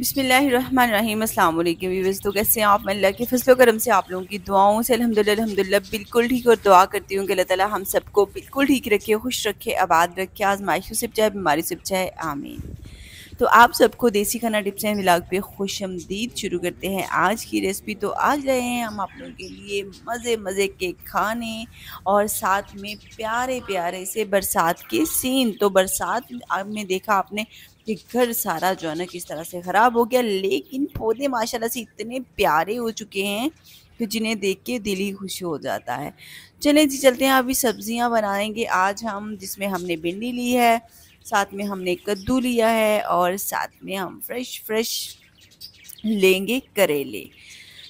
बसमीम अल्लाम तो कैसे हैं आप अल्लाह के फसलों करम से आप लोगों की दुआओं से अलहमदिल्ला अलहमदिल्ला बिल्कुल ठीक और दुआ करती हूँ कि अल्लाह ताला हम सबको बिल्कुल ठीक रखे खुश रखे आबाद रखे आजमाइशों से बचाए बीमारी से बचाए आमीन तो आप सबको देसी खाना टिप्स एंड व्लाग पे खुश आमदीद शुरू करते हैं आज की रेसिपी तो आज रहे हैं हम आप लोगों के लिए मज़े मज़े के खाने और साथ में प्यारे प्यारे से बरसात के सीन तो बरसात में देखा आपने कि घर सारा जो है ना किस तरह से ख़राब हो गया लेकिन पौधे माशाल्लाह से इतने प्यारे हो चुके हैं कि जिन्हें देख के दिल ही खुश हो जाता है चलें जी चलते हैं अभी सब्ज़ियाँ बनाएंगे आज हम जिसमें हमने भिंडी ली है साथ में हमने कद्दू लिया है और साथ में हम फ्रेश फ्रेश लेंगे करेले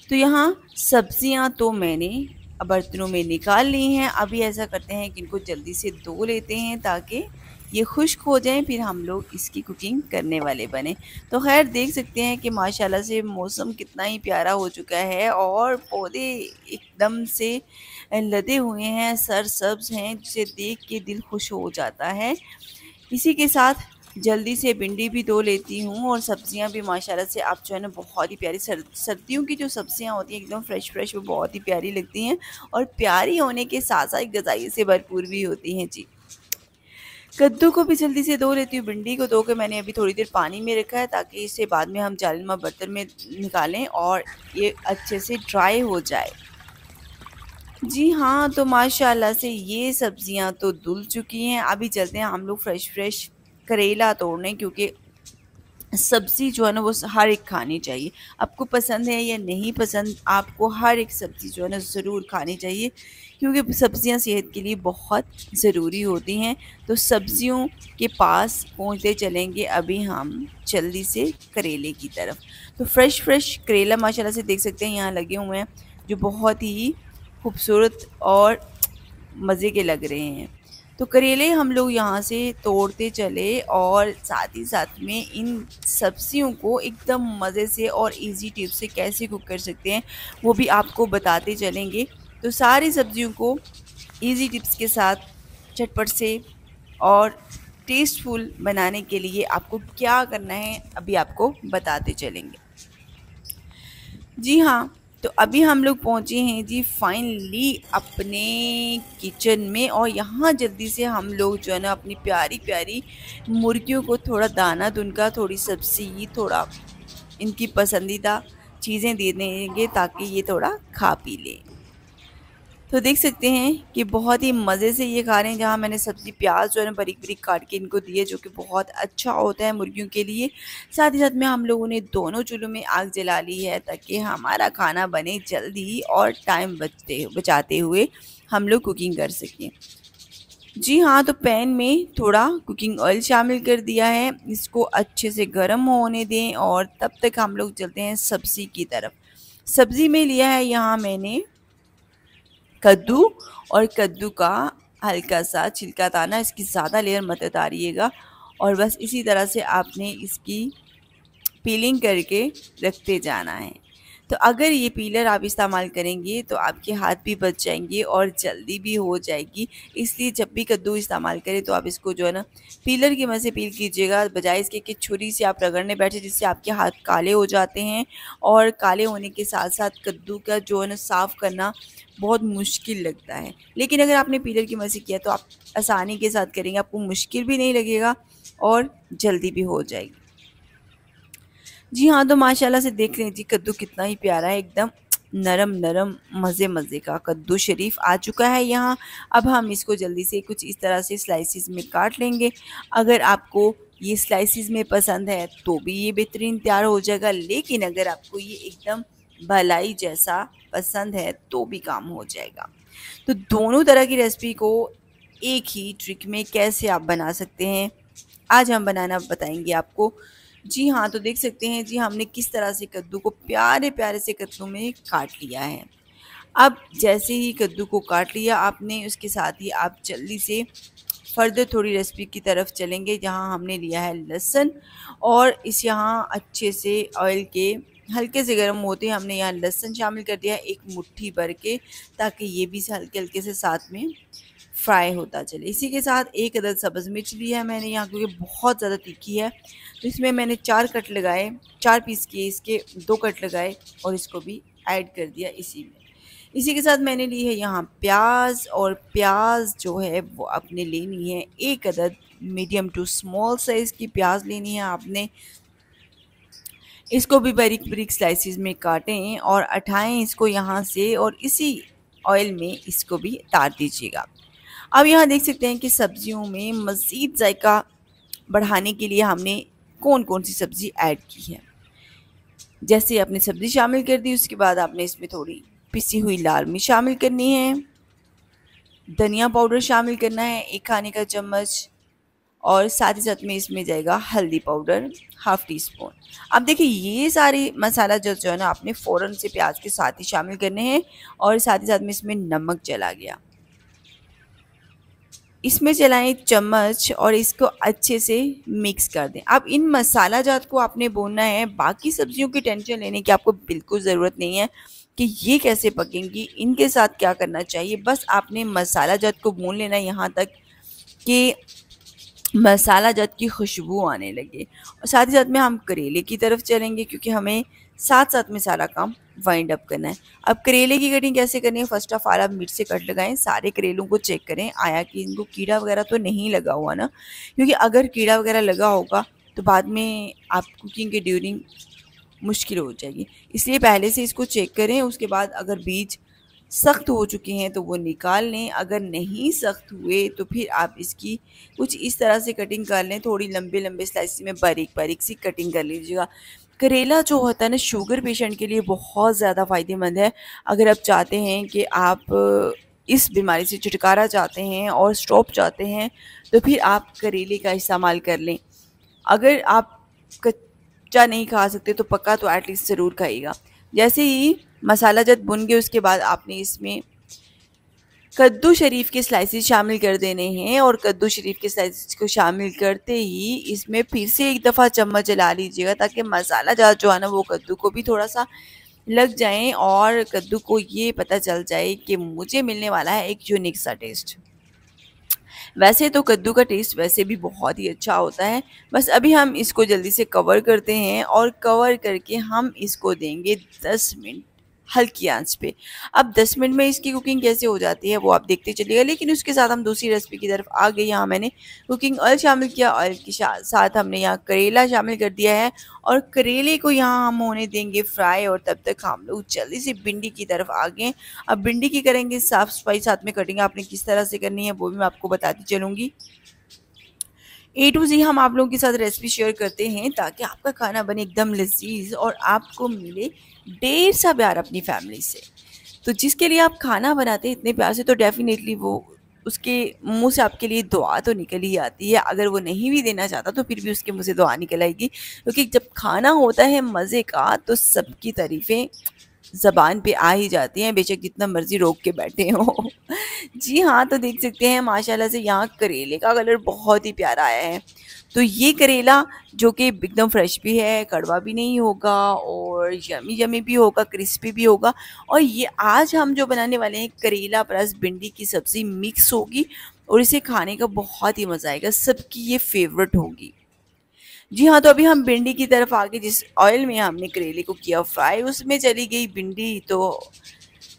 तो यहाँ सब्जियाँ तो मैंने बर्तनों में निकाल ली हैं अभी ऐसा करते हैं कि इनको जल्दी से धो लेते हैं ताकि ये खुश्क हो जाएं फिर हम लोग इसकी कुकिंग करने वाले बने तो खैर देख सकते हैं कि माशाल्लाह से मौसम कितना ही प्यारा हो चुका है और पौधे एकदम से लदे हुए हैं सर सब्ज हैं जिसे देख के दिल खुश हो जाता है इसी के साथ जल्दी से भिंडी भी धो लेती हूँ और सब्जियाँ भी माशाल्लाह से आप जो है ना बहुत ही प्यारी सर सर्दियों की जो सब्जियाँ होती हैं एकदम फ्रेश फ्रेश वो बहुत ही प्यारी लगती हैं और प्यारी होने के साथ साथ गजाई से भरपूर भी होती हैं जी कद्दू को भी जल्दी से धो लेती हूँ भिंडी को धो के मैंने अभी थोड़ी देर पानी में रखा है ताकि इसे बाद में हम जालमा बर्तन में निकालें और ये अच्छे से ड्राई हो जाए जी हाँ तो माशाल्लाह से ये सब्जियाँ तो धुल चुकी हैं अभी चलते हैं हम लोग फ्रेश फ्रेश करेला तोड़ने क्योंकि सब्ज़ी जो है ना वो हर एक खानी चाहिए आपको पसंद है या नहीं पसंद आपको हर एक सब्ज़ी जो है ना ज़रूर खानी चाहिए क्योंकि सब्ज़ियाँ सेहत के लिए बहुत ज़रूरी होती हैं तो सब्ज़ियों के पास पहुँचते चलेंगे अभी हम जल्दी से करेले की तरफ तो फ्रेश फ्रेश करेला माशाल्लाह से देख सकते हैं यहाँ लगे हुए हैं जो बहुत ही खूबसूरत और मज़े के लग रहे हैं तो करेले हम लोग यहाँ से तोड़ते चले और साथ ही साथ में इन सब्जियों को एकदम मज़े से और इजी टिप से कैसे कुक कर सकते हैं वो भी आपको बताते चलेंगे तो सारी सब्जियों को इजी टिप्स के साथ चटपट से और टेस्टफुल बनाने के लिए आपको क्या करना है अभी आपको बताते चलेंगे जी हाँ तो अभी हम लोग पहुंचे हैं जी फाइनली अपने किचन में और यहाँ जल्दी से हम लोग जो है ना अपनी प्यारी प्यारी मुर्गियों को थोड़ा दाना दुनका थोड़ी सब्जी थोड़ा इनकी पसंदीदा चीज़ें दे देंगे ताकि ये थोड़ा खा पी लें तो देख सकते हैं कि बहुत ही मज़े से ये खा रहे हैं जहाँ मैंने सब्ज़ी प्याज जो है ना बारीक बारीक काट के इनको दिए जो कि बहुत अच्छा होता है मुर्गियों के लिए साथ ही साथ में हम लोगों ने दोनों चूल्हों में आग जला ली है ताकि हमारा खाना बने जल्दी और टाइम बचते बचाते हुए हम लोग कुकिंग कर सकें जी हाँ तो पैन में थोड़ा कुकिंग ऑयल शामिल कर दिया है इसको अच्छे से गर्म होने दें और तब तक हम लोग चलते हैं सब्ज़ी की तरफ सब्ज़ी में लिया है यहाँ मैंने कद्दू और कद्दू का हल्का सा छिलका दाना इसकी ज़्यादा लेयर मत उतारिएगा और बस इसी तरह से आपने इसकी पीलिंग करके रखते जाना है तो अगर ये पीलर आप इस्तेमाल करेंगे तो आपके हाथ भी बच जाएंगे और जल्दी भी हो जाएगी इसलिए जब भी कद्दू इस्तेमाल करें तो आप इसको जो है ना पीलर की मदद से पील कीजिएगा बजाय इसके कि छुरी से आप रगड़ने बैठे जिससे आपके हाथ काले हो जाते हैं और काले होने के साथ साथ कद्दू का जो है ना साफ़ करना बहुत मुश्किल लगता है लेकिन अगर आपने पीलर की मदद से किया तो आप आसानी के साथ करेंगे आपको मुश्किल भी नहीं लगेगा और जल्दी भी हो जाएगी जी हाँ तो माशाल्लाह से देख रहे हैं जी कद्दू कितना ही प्यारा है एकदम नरम नरम मज़े मज़े का कद्दू शरीफ आ चुका है यहाँ अब हम इसको जल्दी से कुछ इस तरह से स्लाइसिस में काट लेंगे अगर आपको ये स्लाइसिस में पसंद है तो भी ये बेहतरीन तैयार हो जाएगा लेकिन अगर आपको ये एकदम भलाई जैसा पसंद है तो भी काम हो जाएगा तो दोनों तरह की रेसिपी को एक ही ट्रिक में कैसे आप बना सकते हैं आज हम बनाना बताएंगे आपको जी हाँ तो देख सकते हैं जी हमने किस तरह से कद्दू को प्यारे प्यारे से कद्दू में काट लिया है अब जैसे ही कद्दू को काट लिया आपने उसके साथ ही आप जल्दी से फर्दर थोड़ी रेसिपी की तरफ चलेंगे जहाँ हमने लिया है लहसन और इस यहाँ अच्छे से ऑयल के हल्के से गर्म होते हैं हमने यहाँ लहसन शामिल कर दिया है एक मुट्ठी भर के ताकि ये भी हल्के हल्के से साथ में फ्राई होता चले इसी के साथ एक अदद सब्ज़ मिर्च ली है मैंने यहाँ क्योंकि बहुत ज़्यादा तीखी है तो इसमें मैंने चार कट लगाए चार पीस किए इसके दो कट लगाए और इसको भी ऐड कर दिया इसी में इसी के साथ मैंने ली है यहाँ प्याज और प्याज जो है वो आपने लेनी है एक अदद मीडियम टू स्मॉल साइज़ की प्याज लेनी है आपने इसको भी बारीक बारीक स्लाइसिस में काटें और उठाएँ इसको यहाँ से और इसी ऑयल में इसको भी तार दीजिएगा अब यहाँ देख सकते हैं कि सब्जियों में मज़ीद जायका बढ़ाने के लिए हमने कौन कौन सी सब्ज़ी ऐड की है जैसे आपने सब्ज़ी शामिल कर दी उसके बाद आपने इसमें थोड़ी पिसी हुई लाल मिर्च शामिल करनी है धनिया पाउडर शामिल करना है एक खाने का चम्मच और साथ ही साथ में इसमें जाएगा हल्दी पाउडर हाफ़ टी स्पून अब देखिए ये सारे मसाला जो जो है ना आपने फ़ौरन से प्याज के साथ ही शामिल करने हैं और साथ ही साथ में इसमें नमक चला गया इसमें चलाएं चम्मच और इसको अच्छे से मिक्स कर दें अब इन मसाला जात को आपने बोना है बाकी सब्जियों की टेंशन लेने की आपको बिल्कुल ज़रूरत नहीं है कि ये कैसे पकेंगी इनके साथ क्या करना चाहिए बस आपने मसाला जात को भून लेना यहाँ तक कि मसाला जात की खुशबू आने लगे और साथ ही साथ में हम करेले की तरफ चलेंगे क्योंकि हमें साथ साथ में सारा काम वाइंड अप करना है अब करेले की कटिंग कैसे करनी है फर्स्ट ऑफ ऑल आप मिर्च से कट लगाएं सारे करेलों को चेक करें आया कि इनको कीड़ा वगैरह तो नहीं लगा हुआ ना क्योंकि अगर कीड़ा वगैरह लगा होगा तो बाद में आप कुकिंग के ड्यूरिंग मुश्किल हो जाएगी इसलिए पहले से इसको चेक करें उसके बाद अगर बीज सख्त हो चुके हैं तो वो निकाल लें अगर नहीं सख्त हुए तो फिर आप इसकी कुछ इस तरह से कटिंग कर लें थोड़ी लंबे लंबे स्लाइस में बारीक बारीक सी कटिंग कर लीजिएगा करेला जो होता है ना शुगर पेशेंट के लिए बहुत ज़्यादा फ़ायदेमंद है अगर आप चाहते हैं कि आप इस बीमारी से छुटकारा चाहते हैं और स्टॉप चाहते हैं तो फिर आप करेले का इस्तेमाल कर लें अगर आप कच्चा नहीं खा सकते तो पक्का तो एटलीस्ट ज़रूर खाइएगा जैसे ही मसाला जब बुन गए उसके बाद आपने इसमें कद्दू शरीफ के स्लाइसेस शामिल कर देने हैं और कद्दू शरीफ के स्लाइसिस को शामिल करते ही इसमें फिर से एक दफ़ा चम्मच चला लीजिएगा ताकि मसाला ज़्यादा जो है ना वो कद्दू को भी थोड़ा सा लग जाए और कद्दू को ये पता चल जाए कि मुझे मिलने वाला है एक यूनिक सा टेस्ट वैसे तो कद्दू का टेस्ट वैसे भी बहुत ही अच्छा होता है बस अभी हम इसको जल्दी से कवर करते हैं और कवर करके हम इसको देंगे दस मिनट हल्की आंच पे अब 10 मिनट में इसकी कुकिंग कैसे हो जाती है वो आप देखते चलिएगा लेकिन उसके साथ हम दूसरी रेसिपी की तरफ आ गए यहाँ मैंने कुकिंग ऑयल शामिल किया ऑयल के साथ हमने यहाँ करेला शामिल कर दिया है और करेले को यहाँ हम होने देंगे फ्राई और तब तक हम लोग जल्दी से भिंडी की तरफ आ गए अब भिंडी की करेंगे साफ़ सफाई साथ में कटिंग आपने किस तरह से करनी है वो भी मैं आपको बताती चलूँगी ए टू जी हम आप लोगों के साथ रेसिपी शेयर करते हैं ताकि आपका खाना बने एकदम लजीज और आपको मिले ढेर सा प्यार अपनी फैमिली से तो जिसके लिए आप खाना बनाते हैं इतने प्यार से तो डेफिनेटली वो उसके मुंह से आपके लिए दुआ तो निकल ही आती है अगर वो नहीं भी देना चाहता तो फिर भी उसके मुंह से दुआ निकल आएगी क्योंकि जब खाना होता है मज़े का तो सबकी तारीफ़ें ज़बान पे आ ही जाती हैं बेशक जितना मर्ज़ी रोक के बैठे हो जी हाँ तो देख सकते हैं माशाल्लाह से यहाँ करेले का कलर बहुत ही प्यारा आया है तो ये करेला जो कि एकदम फ्रेश भी है कड़वा भी नहीं होगा और यमी यमी भी होगा क्रिस्पी भी होगा और ये आज हम जो बनाने वाले हैं करेला प्लस भिंडी की सब्ज़ी मिक्स होगी और इसे खाने का बहुत ही मज़ा आएगा सबकी ये फेवरेट होगी जी हाँ तो अभी हम भिंडी की तरफ आगे जिस ऑयल में हमने करेले को किया फ्राई उसमें चली गई भिंडी तो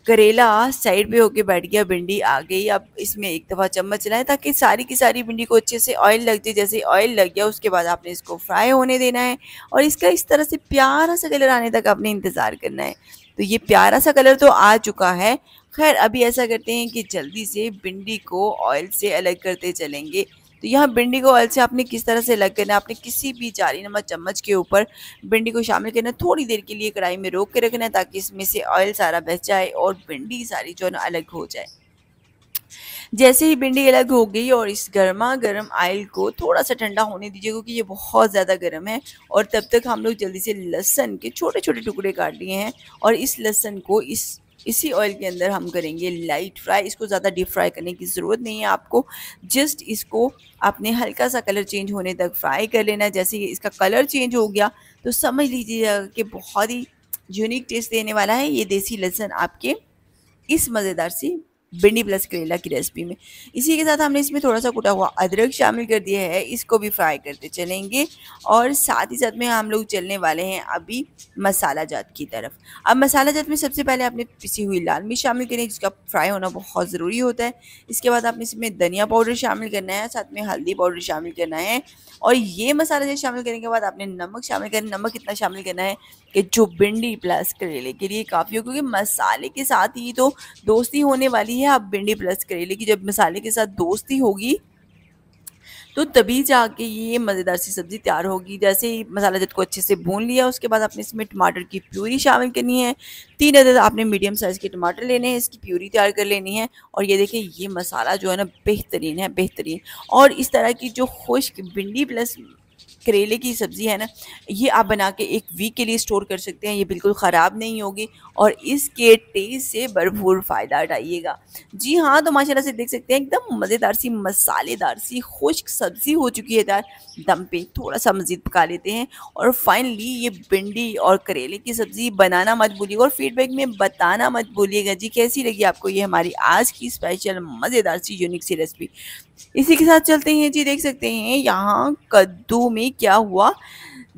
करेला साइड पे होके बैठ गया भिंडी आ गई अब इसमें एक दफ़ा चम्मच चलाएं ताकि सारी की सारी भिंडी को अच्छे से ऑयल लग जाए जैसे ऑयल लग गया उसके बाद आपने इसको फ्राई होने देना है और इसका इस तरह से प्यारा सा कलर आने तक आपने इंतज़ार करना है तो ये प्यारा सा कलर तो आ चुका है खैर अभी ऐसा करते हैं कि जल्दी से भिंडी को ऑयल से अलग करते चलेंगे तो यहाँ भिंडी को ऑयल से आपने किस तरह से लग करना आपने किसी भी जाली नमक चम्मच के ऊपर भिंडी को शामिल करना थोड़ी देर के लिए कढ़ाई में रोक के रखना है ताकि इसमें से ऑयल सारा बच जाए और भिंडी सारी जो है ना अलग हो जाए जैसे ही भिंडी अलग हो गई और इस गर्मा गर्म आयल को थोड़ा सा ठंडा होने दीजिए क्योंकि ये बहुत ज़्यादा गर्म है और तब तक हम लोग जल्दी से लहसन के छोटे छोटे टुकड़े काट लिए हैं और इस लहसन को इस इसी ऑयल के अंदर हम करेंगे लाइट फ्राई इसको ज़्यादा डीप फ्राई करने की ज़रूरत नहीं है आपको जस्ट इसको आपने हल्का सा कलर चेंज होने तक फ्राई कर लेना है जैसे इसका कलर चेंज हो गया तो समझ लीजिएगा कि बहुत ही यूनिक टेस्ट देने वाला है ये देसी लहसन आपके इस मज़ेदार सी भिंडी प्लस करेला की रेसिपी में इसी के साथ हमने इसमें थोड़ा सा कुटा हुआ अदरक शामिल कर दिया है इसको भी फ्राई करते चलेंगे और साथ ही साथ में हम लोग चलने वाले हैं अभी मसाला जात की तरफ अब मसाला जात में सबसे पहले आपने पिसी हुई लाल मिर्च शामिल करनी है जिसका फ्राई होना बहुत ज़रूरी होता है इसके बाद आपने इसमें धनिया पाउडर शामिल करना है साथ में हल्दी पाउडर शामिल करना है और ये मसाला जात शामिल करने के बाद आपने नमक शामिल करना नमक इतना शामिल करना है कि जो भिंडी प्लस करेले के लिए काफ़ी हो क्योंकि मसाले के साथ ही तो दोस्ती होने वाली है आप भिंडी प्लस करेले की जब मसाले के साथ दोस्ती होगी तो तभी जाके ये मज़ेदार सी सब्ज़ी तैयार होगी जैसे ही मसाला जद को अच्छे से भून लिया उसके बाद आपने इसमें टमाटर की प्यूरी शामिल करनी है तीन अदद आपने मीडियम साइज़ के टमाटर लेने हैं इसकी प्यूरी तैयार कर लेनी है और ये देखिए ये मसाला जो है ना बेहतरीन है बेहतरीन और इस तरह की जो खुश्क भिंडी प्लस करेले की सब्ज़ी है ना ये आप बना के एक वीक के लिए स्टोर कर सकते हैं ये बिल्कुल ख़राब नहीं होगी और इसके टेस्ट से भरपूर फ़ायदा उठाइएगा जी हाँ तो माशाल्लाह से देख सकते हैं एकदम मज़ेदार सी मसालेदार सी खुश्क सब्ज़ी हो चुकी है दार दम पे थोड़ा सा मज़ीद पका लेते हैं और फाइनली ये भिंडी और करेले की सब्ज़ी बनाना मत भूलिएगा और फीडबैक में बताना मत भूलिएगा जी कैसी लगी आपको ये हमारी आज की स्पेशल मज़ेदार सी यूनिक सी रेसिपी इसी के साथ चलते हैं जी देख सकते हैं यहाँ कद्दू में में क्या हुआ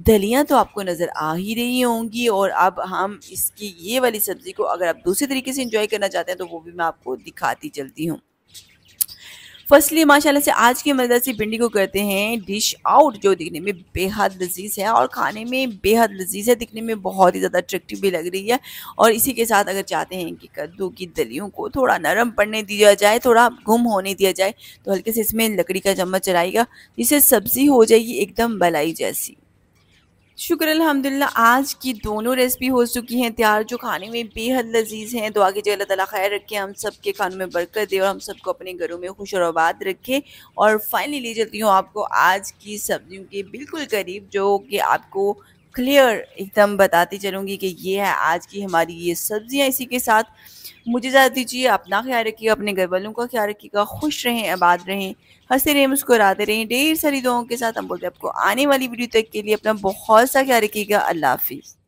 दलियां तो आपको नज़र आ ही रही होंगी और अब हम इसकी ये वाली सब्ज़ी को अगर आप दूसरे तरीके से इंजॉय करना चाहते हैं तो वो भी मैं आपको दिखाती चलती हूँ फर्स्टली माशाल्लाह से आज की मदद से भिंडी को करते हैं डिश आउट जो दिखने में बेहद लजीज है और खाने में बेहद लजीज है दिखने में बहुत ही ज़्यादा अट्रेक्टिव भी लग रही है और इसी के साथ अगर चाहते हैं कि कद्दू की दलियों को थोड़ा नरम पड़ने दिया जाए थोड़ा गुम होने दिया जाए तो हल्के से इसमें लकड़ी का चम्मच चलाएगा जिससे सब्ज़ी हो जाएगी एकदम बलाई जैसी शुक्र अल्हम्दुलिल्लाह आज की दोनों रेसिपी हो चुकी हैं तैयार जो खाने में बेहद लजीज हैं दुआ कीजिए अल्लाह ताला खैर रखे हम सब के खानों में बरकत दे और हम सबको अपने घरों में खुश और आबाद रखे और फाइनली ले चलती हूँ आपको आज की सब्जियों के बिल्कुल करीब जो कि आपको क्लियर एकदम बताती चलूँगी कि ये है आज की हमारी ये सब्जियाँ इसी के साथ मुझे ज़्यादा दीजिए अपना ख्याल रखिएगा अपने घर वालों का ख्याल रखिएगा खुश रहें आबाद रहें हंसते रहें मुस्कुराते रहें ढेर सारी दुआओं के साथ हम बोलते हैं आपको आने वाली वीडियो तक के लिए अपना बहुत सा ख्याल रखिएगा अल्लाह हाफिज़